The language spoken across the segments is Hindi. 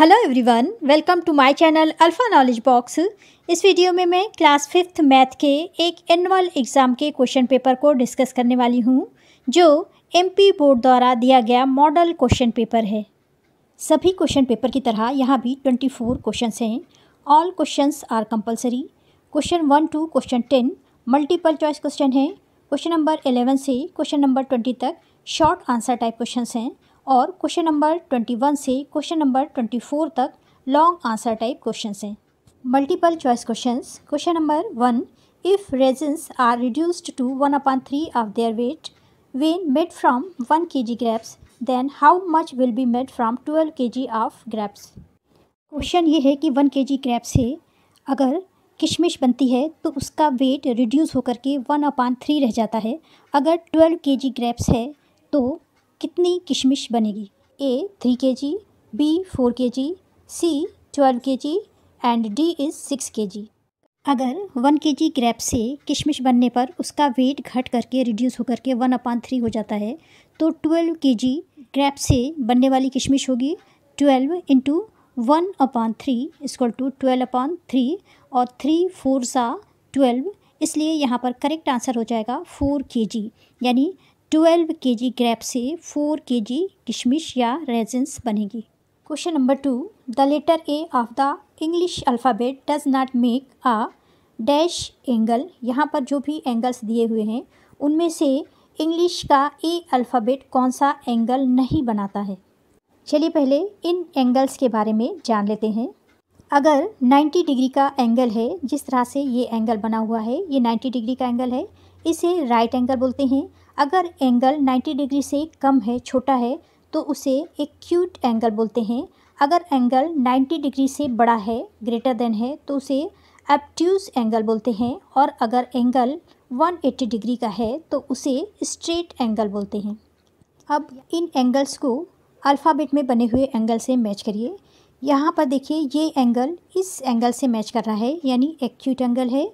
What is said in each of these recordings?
Hello everyone welcome to my channel alpha knowledge box इस वीडियो में मैं क्लास फिफ्थ मैथ के एक एनुअल एग्ज़ाम के क्वेश्चन पेपर को डिस्कस करने वाली हूँ जो एमपी बोर्ड द्वारा दिया गया मॉडल क्वेश्चन पेपर है सभी क्वेश्चन पेपर की तरह यहाँ भी ट्वेंटी फोर क्वेश्चन हैं all question are compulsory question one to question ten multiple choice question है क्वेश्चन नंबर एलेवन से क्वेश्चन नंबर ट्वेंटी तक शॉर्ट आंसर टाइप क्वेश्चन हैं और क्वेश्चन नंबर ट्वेंटी वन से क्वेश्चन नंबर ट्वेंटी फोर तक लॉन्ग आंसर टाइप क्वेश्चन हैं multiple choice question question number one if raisins are reduced to one upon three of their weight when made from one K G grapes then how much will be made from twelve K G of grasps question ये है कि वन के जी ग्रैप्स है अगर किशमिश बनती है तो उसका वेट रिड्यूस होकर के वन अपॉइंट थ्री रह जाता है अगर ट्वेल्व के जी ग्रैप्स है तो कितनी किशमिश बनेगी ए थ्री के जी बी फोर के जी C twelve K G and D is six K G अगर वन के जी ग्रैप से किशमिश बनने पर उसका वेट घट करके रिड्यूस होकर के वन अपान थ्री हो जाता है तो ट्वेल्व के जी ग्रैप से बनने वाली किशमिश होगी twelve into one upon three is equal to twelve upon three और थ्री फोर सा ट्वेल्व इसलिए यहाँ पर करेक्ट आंसर हो जाएगा फोर के जी यानी ट्वेल्व के जी ग्रैप से फोर के जी किशमिश या रेजेंस बनेगी question number two the letter A of the English alphabet does not make a dash angle यहाँ पर जो भी एंगल्स दिए हुए हैं उनमें से इंग्लिश का ए अल्फ़ाबेट कौन सा एंगल नहीं बनाता है चलिए पहले इन एंगल्स के बारे में जान लेते हैं अगर 90 डिग्री का एंगल है जिस तरह से ये एंगल बना हुआ है ये 90 डिग्री का एंगल है इसे राइट एंगल बोलते हैं अगर एंगल 90 डिग्री से कम है छोटा है तो उसे एक क्यूट एंगल बोलते हैं अगर एंगल 90 डिग्री से बड़ा है ग्रेटर देन है तो उसे एप्ट्यूज एंगल बोलते हैं और अगर एंगल 180 डिग्री का है तो उसे स्ट्रेट एंगल बोलते हैं अब इन एंगल्स को अल्फ़ाबेट में बने हुए एंगल से मैच करिए यहाँ पर देखिए ये एंगल इस एंगल से मैच कर रहा है यानी एक्यूट एंगल है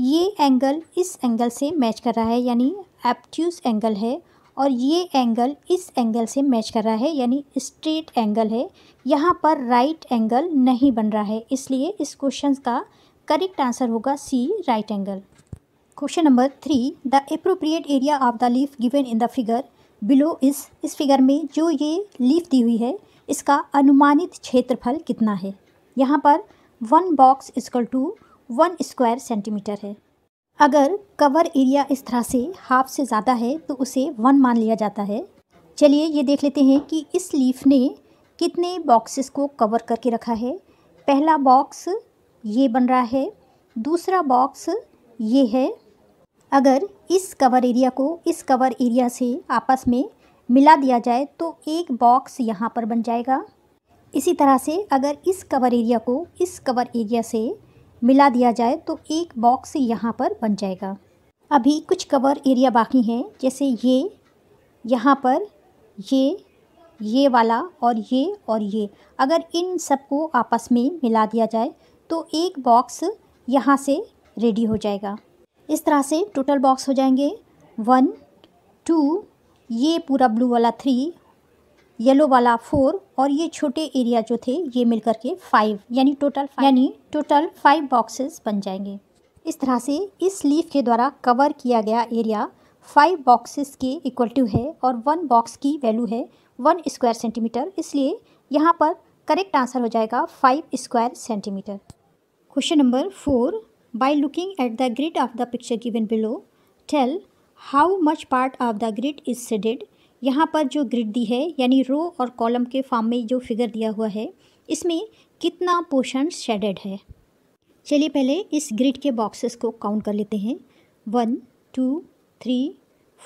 ये एंगल इस एंगल से मैच कर रहा है यानी एप्ट्यूस एंगल है और ये एंगल इस एंगल से मैच कर रहा है यानी स्ट्रेट एंगल है यहाँ पर राइट एंगल नहीं बन रहा है इसलिए इस क्वेश्चन का करेक्ट आंसर होगा C right angle question number three the appropriate area of the leaf given in the figure below is इस फिगर में जो ये लीफ दी हुई है इसका अनुमानित क्षेत्रफल कितना है यहाँ पर one box is equal to one square centimetre है अगर कवर एरिया इस तरह से हाफ से ज़्यादा है तो उसे वन मान लिया जाता है चलिए ये देख लेते हैं कि इस लीफ ने कितने बॉक्सेस को कवर करके रखा है पहला बॉक्स ये बन रहा है दूसरा बॉक्स ये है अगर इस कवर एरिया को इस कवर एरिया से आपस में मिला दिया जाए तो एक बॉक्स यहाँ पर बन जाएगा इसी तरह से अगर इस कवर एरिया को इस कवर एरिया से मिला दिया जाए तो एक बॉक्स यहाँ पर बन जाएगा अभी कुछ कवर एरिया बाकी हैं जैसे ये यहाँ पर ये ये वाला और ये और ये अगर इन सबको आपस में मिला दिया जाए तो एक बॉक्स यहाँ से रेडी हो जाएगा इस तरह से टोटल बॉक्स हो जाएंगे वन टू ये पूरा ब्लू वाला थ्री येलो वाला फोर और ये छोटे एरिया जो थे ये मिलकर के फाइव यानी टोटल यानी टोटल फाइव बॉक्सेस बन जाएंगे इस तरह से इस लीफ के द्वारा कवर किया गया एरिया फाइव बॉक्सेस के इक्वल टू है और वन बॉक्स की वैल्यू है वन स्क्वायर सेंटीमीटर इसलिए यहाँ पर करेक्ट आंसर हो जाएगा five square centimetre question number four by looking at the grid of the picture given below tell how much part of the grid is shaded यहाँ पर जो ग्रिड दी है यानी रो और कॉलम के फॉर्म में जो फिगर दिया हुआ है इसमें कितना पोर्शन शेडेड है चलिए पहले इस ग्रिड के बॉक्सेस को काउंट कर लेते हैं one two three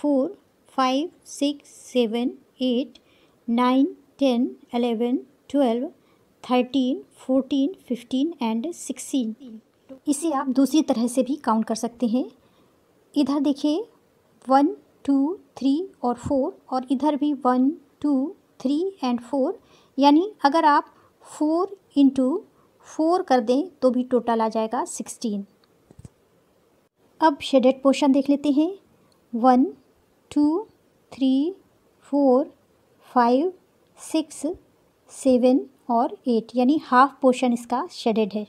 four five six seven eight nine ten eleven twelve thirteen fourteen fifteen and sixteen इसे आप दूसरी तरह से भी काउंट कर सकते हैं इधर देखिए वन टू थ्री और फोर और इधर भी one two three and four यानी अगर आप फोर इंटू फोर कर दें तो भी टोटल आ जाएगा सिक्सटीन अब शेडेड पोर्शन देख लेते हैं one two three four five six seven और एट यानी हाफ पोर्शन इसका शेडेड है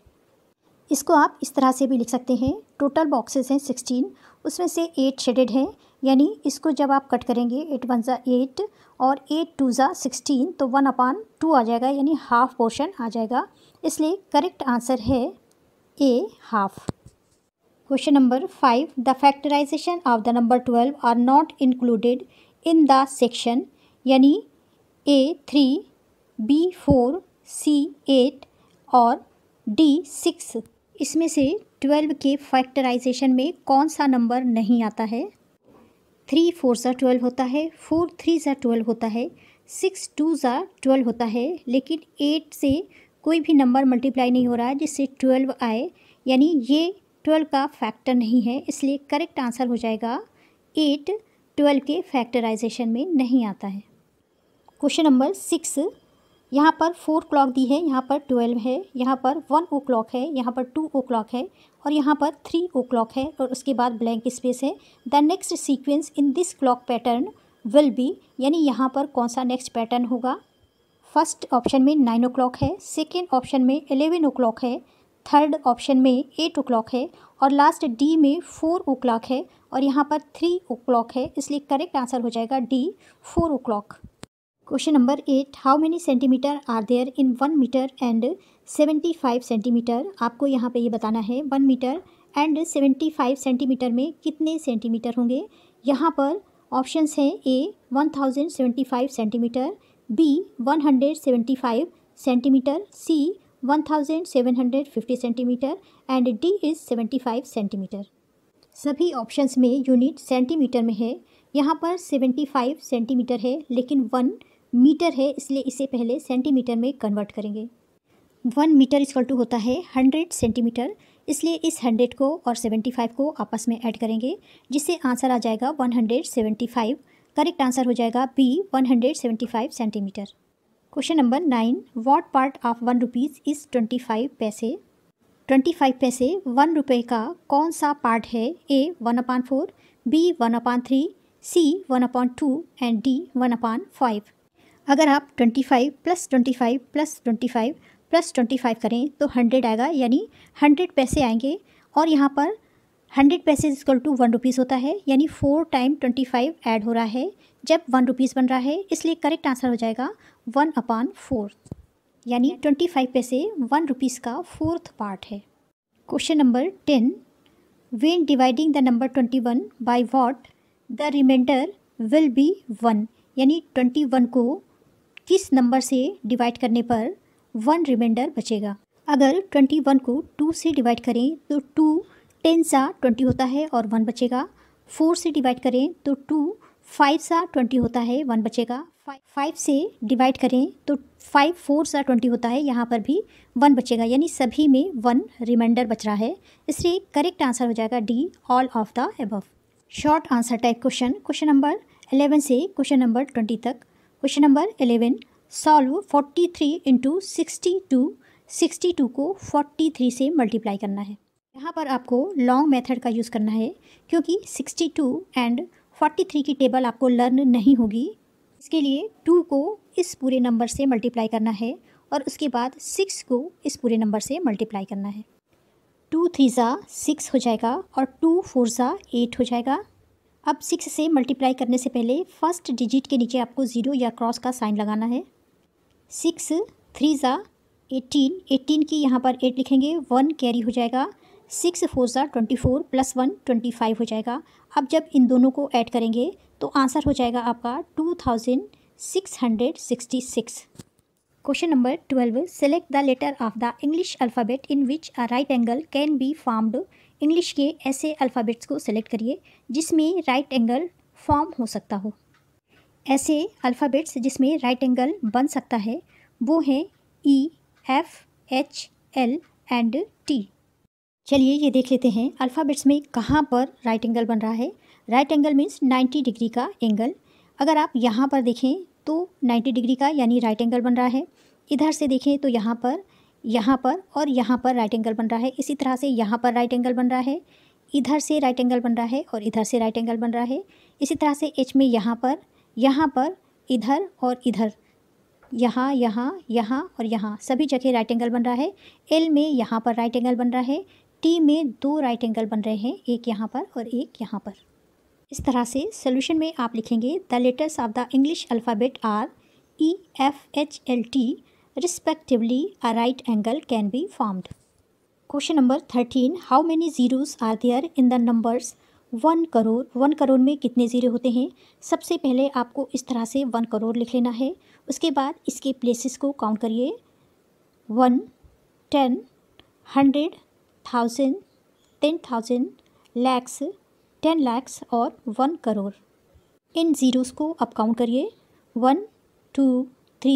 इसको आप इस तरह से भी लिख सकते हैं टोटल बॉक्सेस हैं सिक्सटीन उसमें से एट शेडेड है यानी इसको जब आप कट करेंगे एट वन ज़ा एट और एट टू ज़ा सिक्सटीन तो वन अपान टू आ जाएगा यानी हाफ पोर्शन आ जाएगा इसलिए करेक्ट आंसर है A half question number five the factorisation of the number twelve are not included in the section यानी A three B four C eight और डी सिक्स इसमें से ट्वेल्व के फैक्टराइजेशन में कौन सा नंबर नहीं आता है थ्री फोर सा ट्वेल्व होता है फोर थ्री सा ट्वेल्व होता है सिक्स टू सा ट्वेल्व होता है लेकिन एट से कोई भी नंबर मल्टीप्लाई नहीं हो रहा है जिससे ट्वेल्व आए यानी ये ट्वेल्व का फैक्टर नहीं है इसलिए करेक्ट आंसर हो जाएगा एट ट्वेल्व के फैक्टराइजेशन में नहीं आता है क्वेश्चन नंबर सिक्स यहाँ पर फोर क्लॉक दी है यहाँ पर ट्वेल्व है यहाँ पर वन ओ क्लॉक है यहाँ पर टू ओ क्लॉक है और यहाँ पर थ्री ओ क्लॉक है और उसके बाद ब्लैंक स्पेस है the next sequence in this clock pattern will be यानी यहाँ पर कौन सा नेक्स्ट पैटर्न होगा फर्स्ट ऑप्शन में नाइन ओ क्लॉक है सेकेंड ऑप्शन में एलेवन ओ क्लॉक है थर्ड ऑप्शन में एट ओ क्लॉक है और लास्ट डी में फोर ओ क्लॉक है और यहाँ पर थ्री ओ क्लॉक है इसलिए करेक्ट आंसर हो जाएगा D four o'clock question number eight how many centimetre are there in one metre and seventy five centimetre आपको यहाँ पे ये बताना है one metre and seventy five centimetre में कितने सेंटीमीटर होंगे यहाँ पर ऑप्शंस हैं A one thousand seventy five centimetre B one hundred seventy five centimetre C one thousand seven hundred fifty centimetre and D is seventy five centimetre सभी ऑप्शंस में यूनिट सेंटीमीटर में है यहाँ पर सेवेंटी फाइव सेंटीमीटर है लेकिन वन मीटर है इसलिए इसे पहले सेंटीमीटर में कन्वर्ट करेंगे वन मीटर इसकल टू होता है हंड्रेड सेंटीमीटर इसलिए इस हंड्रेड को और सेवेंटी फाइव को आपस में ऐड करेंगे जिससे आंसर आ जाएगा one hundred seventy five correct answer हो जाएगा B one hundred seventy five centimetre question number nine what part of one rupees is twenty five paise twenty five paise one रुपये का कौन सा पार्ट है A one upon four B one upon three C one upon two and D one upon five अगर आप 25 प्लस 25 प्लस 25 प्लस 25 करें तो 100 आएगा यानी 100 पैसे आएंगे और यहाँ पर 100 पैसे इक्वल टू वन रुपीज़ होता है यानी फोर टाइम 25 ऐड हो रहा है जब वन रुपीज़ बन रहा है इसलिए करेक्ट आंसर हो जाएगा वन अपान फोर्थ यानी 25 पैसे वन रुपीज़ का फोर्थ पार्ट है question number ten when dividing the number twenty one by what the remainder will be one यानी ट्वेंटी वन को किस नंबर से डिवाइड करने पर वन रिमाइंडर बचेगा अगर ट्वेंटी वन को टू से डिवाइड करें तो टू टेन सा ट्वेंटी होता है और वन बचेगा फोर से डिवाइड करें तो टू फाइव सा ट्वेंटी होता है वन बचेगा फाइव से डिवाइड करें तो फाइव फोर सा ट्वेंटी होता है यहाँ पर भी वन बचेगा यानी सभी में वन रिमाइंडर बच रहा है इसलिए करेक्ट आंसर हो जाएगा D all of the above short answer type question question number eleven से क्वेश्चन नंबर ट्वेंटी तक question number eleven solve forty three into sixty two sixty two को फोर्टी थ्री से मल्टीप्लाई करना है यहाँ पर आपको लॉन्ग मेथड का यूज़ करना है क्योंकि sixty two and forty three की टेबल आपको लर्न नहीं होगी इसके लिए टू को इस पूरे नंबर से मल्टीप्लाई करना है और उसके बाद सिक्स को इस पूरे नंबर से मल्टीप्लाई करना है टू थ्री ज़ा सिक्स हो जाएगा और टू फोर ज़ा एट हो जाएगा अब सिक्स से मल्टीप्लाई करने से पहले फर्स्ट डिजिट के नीचे आपको ज़ीरो या क्रॉस का साइन लगाना है सिक्स थ्री ज़ा एटीन एटीन की यहाँ पर एट लिखेंगे वन कैरी हो जाएगा सिक्स फोर ज़ा twenty four plus one twenty five हो जाएगा अब जब इन दोनों को ऐड करेंगे तो आंसर हो जाएगा आपका two thousand six hundred sixty six question number twelve select the letter of the English alphabet in which a right angle can be formed English के ऐसे अल्फ़ाबेट्स को सेलेक्ट करिए जिसमें राइट एंगल फॉर्म हो सकता हो ऐसे अल्फ़ाबेट्स जिसमें राइट एंगल बन सकता है वो हैं E F H L and T चलिए ये देख लेते हैं अल्फ़ाबेट्स में कहाँ पर राइट एंगल बन रहा है right angle means ninety degree का एंगल अगर आप यहाँ पर देखें तो नाइन्टी डिग्री का यानी राइट एंगल बन रहा है इधर से देखें तो यहाँ पर यहाँ पर और यहाँ पर राइट एंगल बन रहा है इसी तरह से यहाँ पर राइट एंगल बन रहा है इधर से राइट एंगल बन रहा है और इधर से राइट एंगल बन रहा है इसी तरह से एच में यहाँ पर यहाँ पर इधर और इधर यहाँ यहाँ यहाँ और यहाँ सभी जगह राइट एंगल बन रहा है एल में यहाँ पर राइट एंगल बन रहा है टी में दो राइट एंगल बन रहे हैं एक यहाँ पर और एक यहाँ पर इस तरह से सोल्यूशन में आप लिखेंगे the letters of the English alphabet are E F H L T respectively, a right angle can be formed. Question number 13. How many zeros are there in the numbers 1 crore 1 crore mein kitne zero hote hain sabse pehle aapko is tarah se 1 crore likh lena hai uske baad iske places ko count kariye 1 10 100 1000 10000 thousand lakhs ten lakhs और वन करोड़ इन ज़ीरोज़ को आप काउंट करिए one two three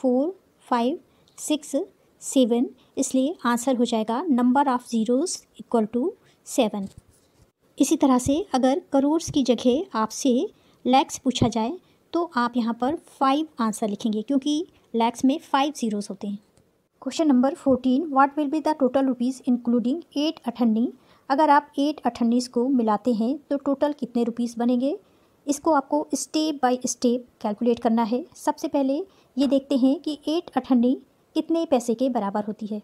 four five six seven इसलिए आंसर हो जाएगा number of zeros equal to seven इसी तरह से अगर करोड़ की जगह आपसे लैक्स पूछा जाए तो आप यहाँ पर फाइव आंसर लिखेंगे क्योंकि लैक्स में फाइव ज़ीरोज़ होते हैं question number fourteen what will be the total rupees including eight अठन्नी अगर आप एट अठन्नीस को मिलाते हैं तो टोटल कितने रुपीस बनेंगे इसको आपको स्टेप बाय स्टेप कैलकुलेट करना है सबसे पहले ये देखते हैं कि एट अठन्नी कितने पैसे के बराबर होती है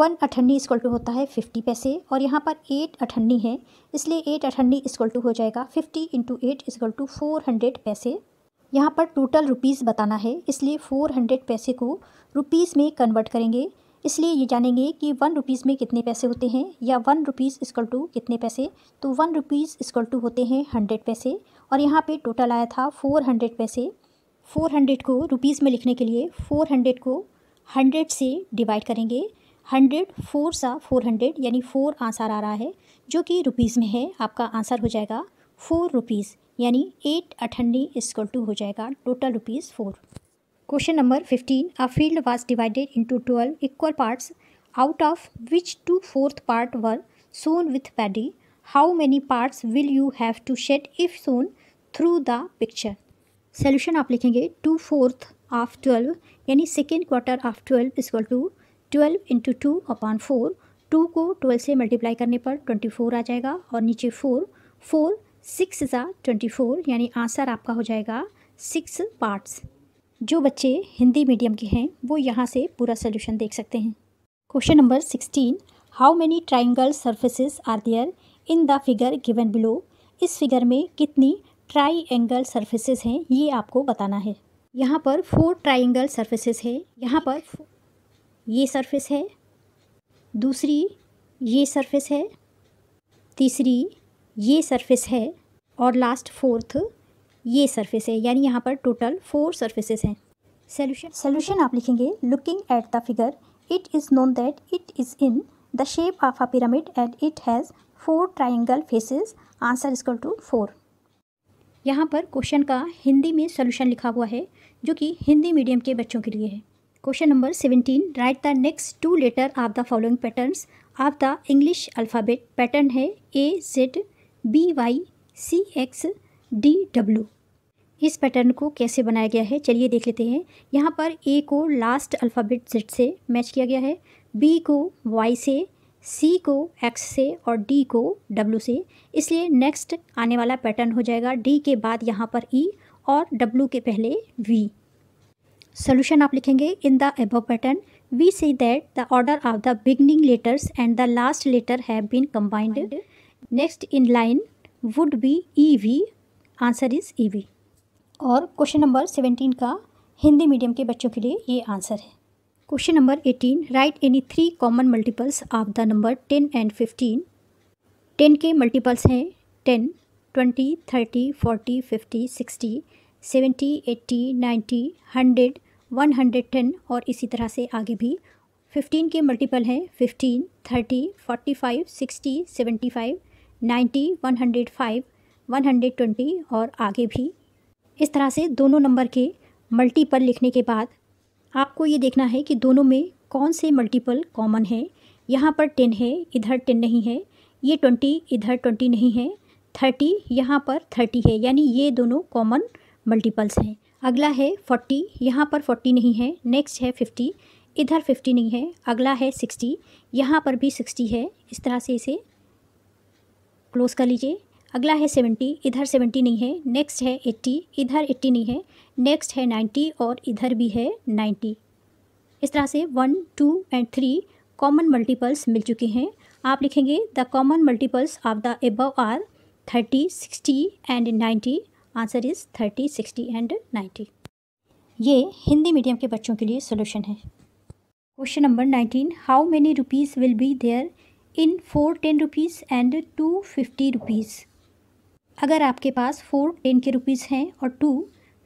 वन अठन्नी इक्वल टू होता है फिफ्टी पैसे और यहाँ पर एट अठन्नी है इसलिए एट अठन्नी इक्वल टू हो जाएगा fifty into eight equal to four hundred paise यहाँ पर टोटल रुपीज़ बताना है इसलिए फ़ोर हंड्रेड पैसे को रुपीज़ में कन्वर्ट करेंगे इसलिए ये जानेंगे कि वन रुपीज़ में कितने पैसे होते हैं या वन रुपीज़ इक्वल टू कितने पैसे तो वन रुपीज़ इक्वल टू होते हैं हंड्रेड पैसे और यहाँ पर टोटल आया था four hundred paise four hundred को रुपीज़ में लिखने के लिए फ़ोर हंड्रेड को हंड्रेड से डिवाइड करेंगे हंड्रेड फोर सा फोर हंड्रेड यानी फ़ोर आंसर आ रहा है जो कि रुपीज़ में है आपका आंसर हो जाएगा फ़ोर रुपीज़ यानी एट अठन्नी इसकल टू हो जाएगा total rupees four question number fifteen a field was divided into twelve equal parts out of which two fourth part were sown with paddy how many parts will you have to shed if sown through the picture solution आप लिखेंगे टू फोर्थ ऑफ ट्वेल्व यानी second quarter of twelve is equal to twelve into two upon four to को ट्वेल्व से मल्टीप्लाई करने पर ट्वेंटी फोर आ जाएगा और नीचे फोर फोर सिक्स ज़ा ट्वेंटी फोर यानी आंसर आपका हो जाएगा सिक्स पार्ट्स जो बच्चे हिंदी मीडियम के हैं वो यहाँ से पूरा सोल्यूशन देख सकते हैं question number sixteen how many triangle surfaces are there in the figure given below इस फिगर में कितनी ट्राई एंगल सर्फेसेस हैं ये आपको बताना है यहाँ पर फोर ट्राइंगल सर्फेसेस है यहाँ पर ये सरफेस है दूसरी ये सरफेस है तीसरी ये सरफेस है और लास्ट फोर्थ ये सरफेस है यानी यहाँ पर टोटल फोर सर्फेसेस हैं सोल्यूशन सोल्यूशन आप लिखेंगे looking at the figure it is known that it is in the shape of a pyramid and it has four triangle faces answer equal to four यहाँ पर क्वेश्चन का हिंदी में सोल्यूशन लिखा हुआ है जो कि हिंदी मीडियम के बच्चों के लिए है question number seventeen write the next two letter of the following patterns of the English alphabet pattern है A Z B Y C X D W इस पैटर्न को कैसे बनाया गया है चलिए देख लेते हैं यहाँ पर ए को लास्ट अल्फ़ाबेट जेड से मैच किया गया है बी को वाई से सी को एक्स से और डी को डब्ल्यू से इसलिए नेक्स्ट आने वाला पैटर्न हो जाएगा डी के बाद यहाँ पर ई e और डब्ल्यू के पहले वी सोल्यूशन आप लिखेंगे in the above pattern we see that the order of the beginning letters and the last letter have been combined next in line would be E V answer is E V और क्वेश्चन नंबर सेवेंटीन का हिंदी मीडियम के बच्चों के लिए ये आंसर है question number eighteen write any three common multiples of the number ten and fifteen ten के मल्टीपल्स हैं ten twenty thirty forty fifty sixty seventy eighty ninety hundred one hundred ten और इसी तरह से आगे भी फिफ्टीन के मल्टीपल हैं fifteen thirty forty five sixty seventy five ninety one hundred five one hundred twenty और आगे भी इस तरह से दोनों नंबर के मल्टीपल लिखने के बाद आपको ये देखना है कि दोनों में कौन से मल्टीपल कॉमन है यहाँ पर टेन है इधर टेन नहीं है ये ट्वेंटी इधर ट्वेंटी नहीं है थर्टी यहाँ पर थर्टी है यानी ये दोनों कॉमन मल्टीपल्स हैं अगला है फोर्टी यहाँ पर फोर्टी नहीं है नेक्स्ट है फिफ्टी इधर फिफ्टी नहीं है अगला है सिक्सटी यहाँ पर भी सिक्सटी है इस तरह से इसे क्लोज़ कर लीजिए अगला है सेवेंटी इधर सेवेंटी नहीं है नेक्स्ट है एट्टी इधर एट्टी नहीं है नेक्स्ट है नाइन्टी और इधर भी है नाइन्टी इस तरह से one two and three common multiples मिल चुके हैं आप लिखेंगे the common multiples of the above are thirty sixty and ninety answer is thirty sixty and ninety ये हिंदी मीडियम के बच्चों के लिए सोल्यूशन है question number nineteen how many rupees will be there in four ten rupees and two fifty rupees अगर आपके पास फोर टेन के रुपीज़ हैं और टू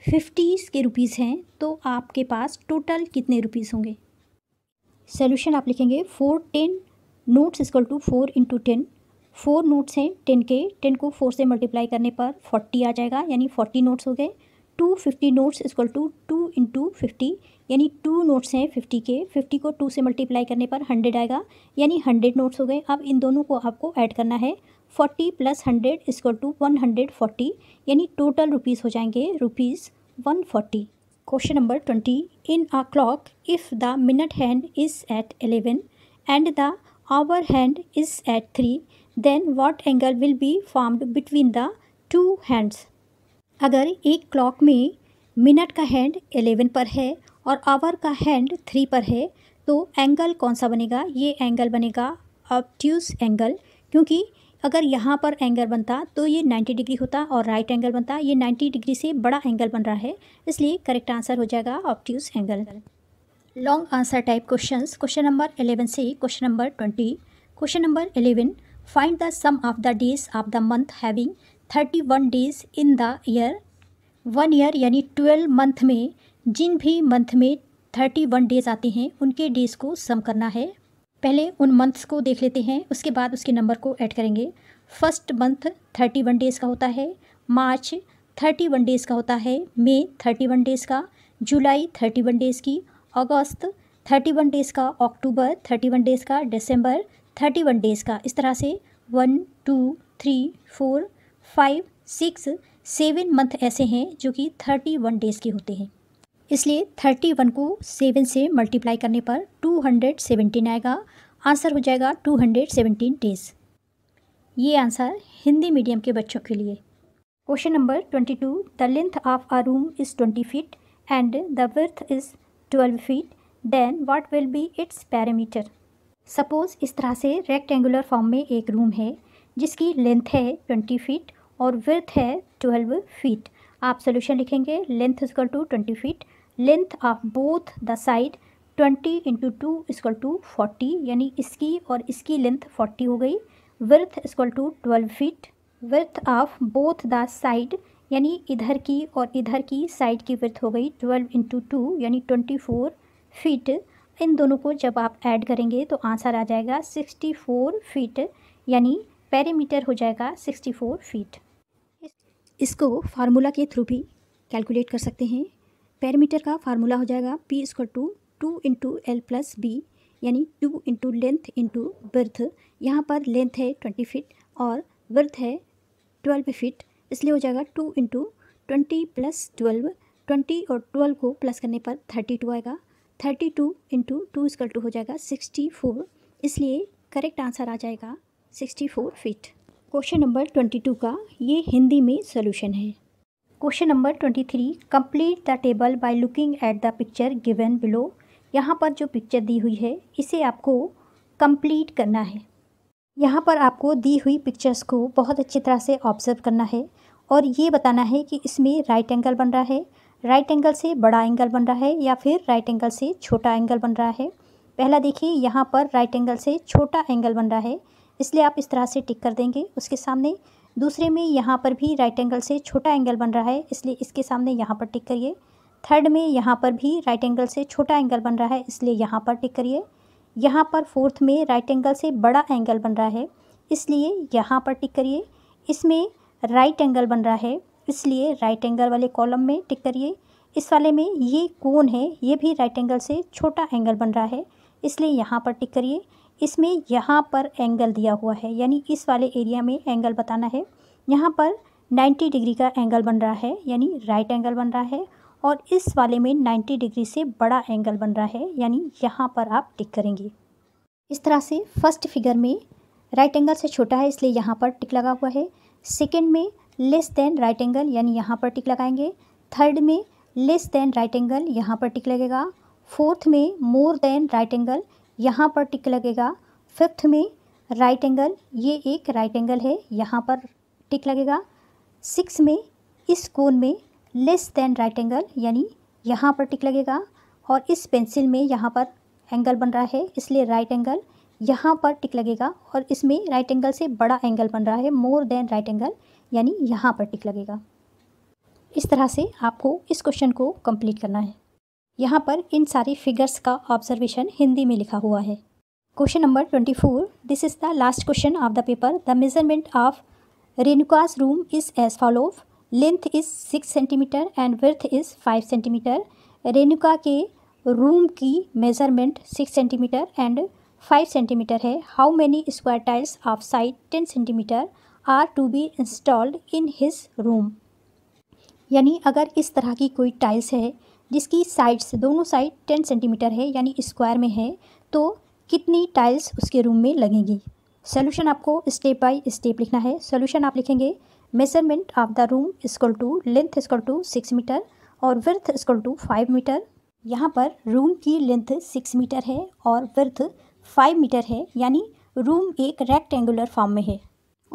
फिफ्टीज़ के रुपीज़ हैं तो आपके पास टोटल कितने रुपीज़ होंगे सोल्यूशन आप लिखेंगे four ten notes equal to four into ten four notes हैं टेन के टेन को फोर से मल्टीप्लाई करने पर फोर्टी आ जाएगा यानी फोर्टी नोट्स हो गए two fifty notes equal to two into fifty यानी टू नोट्स हैं फिफ्टी के फिफ्टी को टू से मल्टीप्लाई करने पर हंड्रेड आएगा यानी हंड्रेड नोट्स हो गए अब इन दोनों को आपको ऐड करना है फोर्टी प्लस हंड्रेड इसको टू वन हंड्रेड फोर्टी यानी टोटल रुपीज़ हो जाएंगे rupees one forty question number twenty in a clock if the minute hand is at eleven and the hour hand is at three then what angle will be formed between the two hands अगर एक क्लॉक में मिनट का हैंड एलेवन पर है और आवर का हैंड थ्री पर है तो एंगल कौन सा बनेगा ये एंगल बनेगा ऑब्ट्यूस एंगल क्योंकि अगर यहाँ पर एंगल बनता तो ये 90 डिग्री होता और राइट एंगल बनता ये 90 डिग्री से बड़ा एंगल बन रहा है इसलिए करेक्ट आंसर हो जाएगा obtuse angle long answer type question question number eleven से question number twenty question number eleven find the sum of the days of the month having thirty one days in the year one year यानी ट्वेल्व मंथ में जिन भी मंथ में थर्टी वन डेज आते हैं उनके डेज को सम करना है पहले उन मंथ्स को देख लेते हैं उसके बाद उसके नंबर को ऐड करेंगे first month thirty one days का होता है मार्च थर्टी वन डेज़ का होता है मई थर्टी वन डेज़ का जुलाई थर्टी वन डेज़ की अगस्त थर्टी वन डेज़ का अक्टूबर थर्टी वन डेज़ का दिसंबर थर्टी वन डेज़ का इस तरह से one two three four five six seven month ऐसे हैं जो कि थर्टी वन डेज़ के होते हैं इसलिए थर्टी वन को सेवन से मल्टीप्लाई करने पर टू हंड्रेड सेवेंटीन आएगा आंसर हो जाएगा टू हंड्रेड सेवेंटीन डेज़ ये आंसर हिंदी मीडियम के बच्चों के लिए question number twenty two the length of a room is twenty feet and the width is twelve feet then what will be its perimeter suppose इस तरह से रेक्टेंगुलर फॉर्म में एक रूम है जिसकी लेंथ है ट्वेंटी फीट और वर्थ है ट्वेल्व फीट आप सोल्यूशन लिखेंगे length is equal to twenty feet length of both the side twenty into two is equal to forty यानी इसकी और इसकी लेंथ फोर्टी हो गई width is equal to twelve feet width of both the side यानी इधर की और इधर की साइड की वर्थ हो गई ट्वेल्व इंटू टू यानी ट्वेंटी फोर फीट इन दोनों को जब आप ऐड करेंगे तो आंसर आ जाएगा सिक्सटी फोर फीट यानी पेरीमीटर हो जाएगा सिक्सटी फोर फीट इसको फार्मूला के थ्रू भी कैलकुलेट कर सकते हैं पैरीमीटर का फार्मूला हो जाएगा P is equal to two into L plus B यानी two into length into breadth यहाँ पर लेंथ है ट्वेंटी फिट और बर्थ है ट्वेल्व फिट इसलिए हो जाएगा two into twenty plus twelve twenty और ट्वेल्व को प्लस करने पर थर्टी टू आएगा thirty two into two is equal to हो जाएगा सिक्सटी फोर इसलिए करेक्ट आंसर आ जाएगा sixty four feet question number twenty two का ये हिंदी में सोल्यूशन है question number twenty three complete the table by looking at the picture given below यहाँ पर जो पिक्चर दी हुई है इसे आपको कंप्लीट करना है यहाँ पर आपको दी हुई पिक्चर्स को बहुत अच्छी तरह से ऑब्जर्व करना है और ये बताना है कि इसमें राइट एंगल बन रहा है राइट एंगल से बड़ा एंगल बन रहा है या फिर राइट एंगल से छोटा एंगल बन रहा है पहला देखिए यहाँ पर राइट एंगल से छोटा एंगल बन रहा है इसलिए आप इस तरह से टिक कर देंगे उसके सामने दूसरे में यहाँ पर भी राइट एंगल से छोटा एंगल बन रहा है इसलिए इसके सामने यहाँ पर टिक करिए थर्ड में यहाँ पर भी राइट एंगल से छोटा एंगल बन रहा है इसलिए यहाँ पर टिक करिए यहाँ पर फोर्थ में राइट एंगल से बड़ा एंगल बन रहा है इसलिए यहाँ पर टिक करिए इसमें राइट एंगल बन रहा है इसलिए राइट एंगल वाले कॉलम में टिक करिए इस वाले में ये कोन है ये भी राइट एंगल से छोटा एंगल बन रहा है इसलिए यहाँ पर टिक करिए इसमें यहाँ पर एंगल दिया हुआ है यानी इस वाले एरिया में एंगल बताना है यहाँ पर 90 डिग्री का एंगल बन रहा है यानी राइट एंगल बन रहा है और इस वाले में 90 डिग्री से बड़ा एंगल बन रहा है यानी यहाँ पर आप टिक करेंगे इस तरह से फर्स्ट फिगर में राइट एंगल से छोटा है इसलिए यहाँ पर टिक लगा हुआ है सेकेंड में लेस देन राइट एंगल यानी यहाँ पर टिक लगाएंगे थर्ड में लेस देन राइट एंगल यहाँ पर टिक लगेगा फोर्थ में मोर देन राइट एंगल यहाँ पर टिक लगेगा फिफ्थ में राइट एंगल ये एक राइट एंगल है यहाँ पर टिक लगेगा सिक्स में इस कोन में लेस देन राइट एंगल यानी यहाँ पर टिक लगेगा और इस पेंसिल में यहाँ पर एंगल बन रहा है इसलिए राइट एंगल यहाँ पर टिक लगेगा और इसमें राइट एंगल से बड़ा एंगल बन रहा है मोर देन राइट एंगल यानी यहाँ पर टिक लगेगा इस तरह से आपको इस क्वेश्चन को कंप्लीट करना है यहाँ पर इन सारी फिगर्स का ऑब्जर्वेशन हिंदी में लिखा हुआ है question number twenty four this is the last question of the paper the measurement of Renuka's room is as follow length is six centimeter and width is five centimeter Renuka के रूम की measurement six centimeter and five centimeter है how many square tiles of side ten centimeter are to be installed in his room यानी अगर इस तरह की कोई टाइल्स है जिसकी साइड्स दोनों साइड टेन सेंटीमीटर है यानी स्क्वायर में है तो कितनी टाइल्स उसके रूम में लगेंगी सोल्यूशन आपको स्टेप बाय स्टेप लिखना है सोल्यूशन आप लिखेंगे measurement of the room is equal to length is equal to six meter और width is equal to five meter यहाँ पर रूम की लेंथ सिक्स मीटर है और वर्थ फाइव मीटर है यानी रूम एक रेक्टेंगुलर फॉर्म में है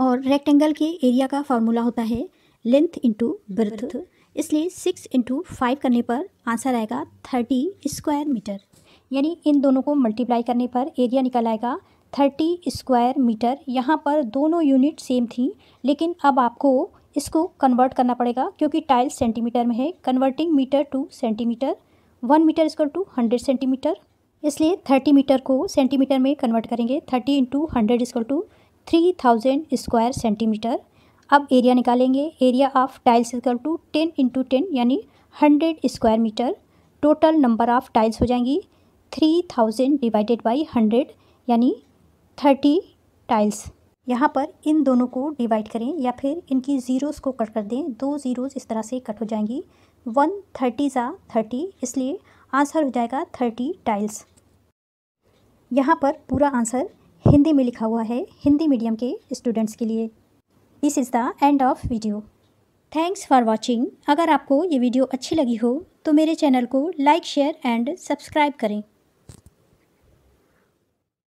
और रेक्टेंगल के एरिया का फार्मूला होता है लेंथ इंटू ब्रथ इसलिए सिक्स इंटू फाइव करने पर आंसर आएगा थर्टी स्क्वायर मीटर यानी इन दोनों को मल्टीप्लाई करने पर एरिया निकल आएगा थर्टी स्क्वायर मीटर यहाँ पर दोनों यूनिट सेम थी लेकिन अब आपको इसको कन्वर्ट करना पड़ेगा क्योंकि टाइल सेंटीमीटर में है converting meter to centimeter one meter is equal to hundred centimeter इसलिए थर्टी मीटर को सेंटीमीटर में कन्वर्ट करेंगे thirty into hundred is equal to three thousand square centimeter अब एरिया निकालेंगे area of tiles is equal to ten into ten यानी hundred square meter total number of tiles हो जाएंगी three thousand divided by hundred यानी थर्टी टाइल्स यहाँ पर इन दोनों को डिवाइड करें या फिर इनकी ज़ीरोज़ को कट कर दें दो ज़ीरोज़ इस तरह से कट हो जाएंगी वन थर्टी ज़ा थर्टी इसलिए आंसर हो जाएगा थर्टी टाइल्स यहाँ पर पूरा आंसर हिंदी में लिखा हुआ है हिंदी मीडियम के स्टूडेंट्स के लिए this is the end of video thanks for watching अगर आपको ये वीडियो अच्छी लगी हो तो मेरे चैनल को लाइक शेयर एंड सब्सक्राइब करें